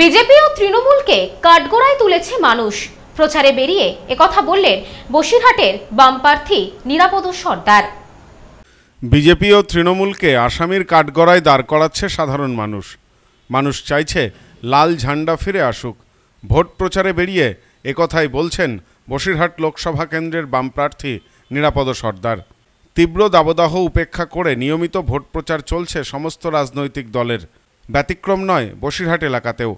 BJP ও তৃণমূলকে কাঠগোড়ায় তুলেছে মানুষ প্রচারে বেরিয়ে একথা বললেন বসিরহাটের বাম প্রার্থী নিরাপদ সর্দার বিজেপি ও তৃণমূলকে আসামির কাঠগড়ায় দাঁড় করাচ্ছে সাধারণ মানুষ মানুষ চাইছে লাল ঝান্ডা ফিরে আসুক ভোট প্রচারে বেরিয়ে একথাই বলছেন বসিরহাট লোকসভা কেন্দ্রের বাম প্রার্থী নিরাপদ সর্দার তীব্র দাবদাহ উপেক্ষা করে নিয়মিত ভোট প্রচার চলছে সমস্ত রাজনৈতিক দলের ব্যতিক্রম নয় বসিরহাট এলাকাতেও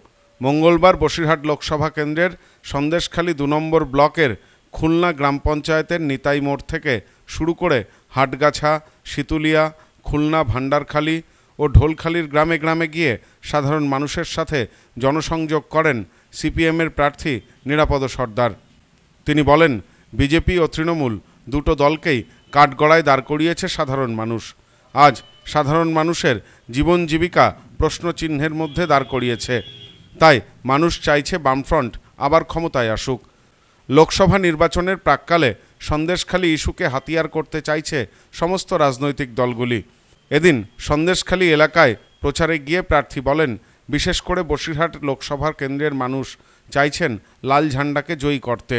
মঙ্গলবার বসিরহাট লোকসভা কেন্দ্রের সন্দেশখালী দু নম্বর ব্লকের খুলনা গ্রাম পঞ্চায়েতের নিতাই মোড় থেকে শুরু করে হাটগাছা শীতুলিয়া খুলনা ভান্ডারখালী ও ঢোলখালির গ্রামে গ্রামে গিয়ে সাধারণ মানুষের সাথে জনসংযোগ করেন সিপিএমের প্রার্থী নিরাপদ সর্দার তিনি বলেন বিজেপি ও তৃণমূল দুটো দলকেই কাঠগড়ায় দাঁড় করিয়েছে সাধারণ মানুষ আজ সাধারণ মানুষের জীবন জীবিকা প্রশ্নচিহ্নের মধ্যে দাঁড় করিয়েছে তাই মানুষ চাইছে বামফ্রন্ট আবার ক্ষমতায় আসুক লোকসভা নির্বাচনের প্রাককালে সন্দেশখালী ইস্যুকে হাতিয়ার করতে চাইছে সমস্ত রাজনৈতিক দলগুলি এদিন সন্দেশখালী এলাকায় প্রচারে গিয়ে প্রার্থী বলেন বিশেষ করে বসিরহাট লোকসভার কেন্দ্রের মানুষ চাইছেন লাল ঝান্ডাকে জয়ী করতে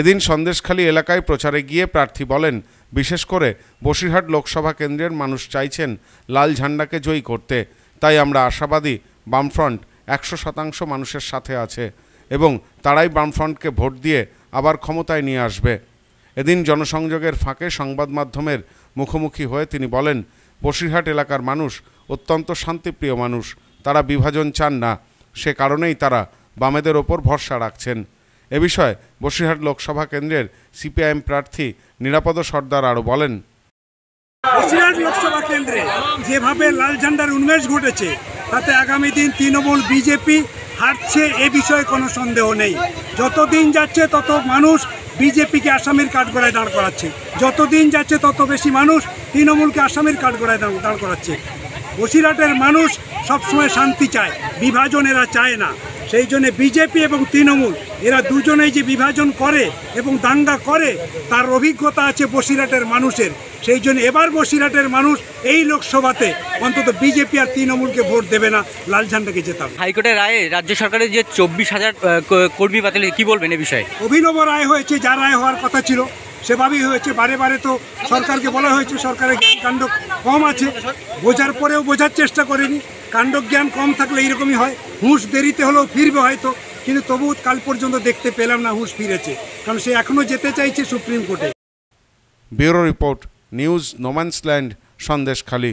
এদিন সন্দেশখালী এলাকায় প্রচারে গিয়ে প্রার্থী বলেন বিশেষ করে বসিরহাট লোকসভা কেন্দ্রের মানুষ চাইছেন লাল ঝান্ডাকে জয়ী করতে তাই আমরা আশাবাদী বামফ্রন্ট একশো শতাংশ মানুষের সাথে আছে এবং তারাই বামফ্রন্টকে ভোট দিয়ে আবার ক্ষমতায় নিয়ে আসবে এদিন জনসংযোগের ফাঁকে সংবাদ মাধ্যমের মুখোমুখি হয়ে তিনি বলেন বসিরহাট এলাকার মানুষ অত্যন্ত শান্তিপ্রিয় মানুষ তারা বিভাজন চান না সে কারণেই তারা বামেদের ওপর ভরসা রাখছেন এ বিষয়ে বসিরহাট লোকসভা কেন্দ্রের সিপিআইএম প্রার্থী নিরাপদ সর্দার আরও বলেন বসিরহাট লোকসভা কেন্দ্রে যেভাবে লাল ঝান্ডার উন্মেষ ঘটেছে তাতে আগামী দিন তৃণমূল বিজেপি হারছে এ বিষয়ে কোনো সন্দেহ নেই যতদিন যাচ্ছে তত মানুষ বিজেপিকে আসামের কাঠগড়ায় দাঁড় করাচ্ছে যতদিন যাচ্ছে তত বেশি মানুষ তৃণমূলকে আসামের কাঠগড়ায় দাঁড় করাচ্ছে বসিরহাটের মানুষ সবসময় শান্তি চায় বিভাজন এরা চায় না সেই জন্য বিজেপি এবং তৃণমূল এরা দুজনেই যে বিভাজন করে এবং দাঙ্গা করে তার অভিজ্ঞতা আছে বসিরহাটের মানুষের সেই জন্য এবার বসিরহাটের মানুষ এই লোকসভাতে অন্তত বিজেপি আর তৃণমূলকে ভোট দেবে না লাল ঝান্ডাকে যেতাম হাইকোর্টের রায়ে রাজ্য সরকারের যে চব্বিশ হাজার কর্মী বাতিল কি বলবেন এ বিষয়ে অভিনব রায় হয়েছে যা রায় হওয়ার কথা ছিল সেভাবেই হয়েছে বারে বারে তো সরকারকে বলা হয়েছে সরকারের জ্ঞানকাণ্ড কম আছে বোঝার পরেও বোঝার চেষ্টা করেনি কাণ্ডজ্ঞান কম থাকলে এইরকমই হয় হুঁশ দেরিতে হলেও ফিরবে হয়তো কিন্তু তবু কাল পর্যন্ত দেখতে পেলাম না হুঁশ ফিরেছে কারণ সে এখনও যেতে চাইছে সুপ্রিম কোর্টে bureau report news no man's land Sandeshkhali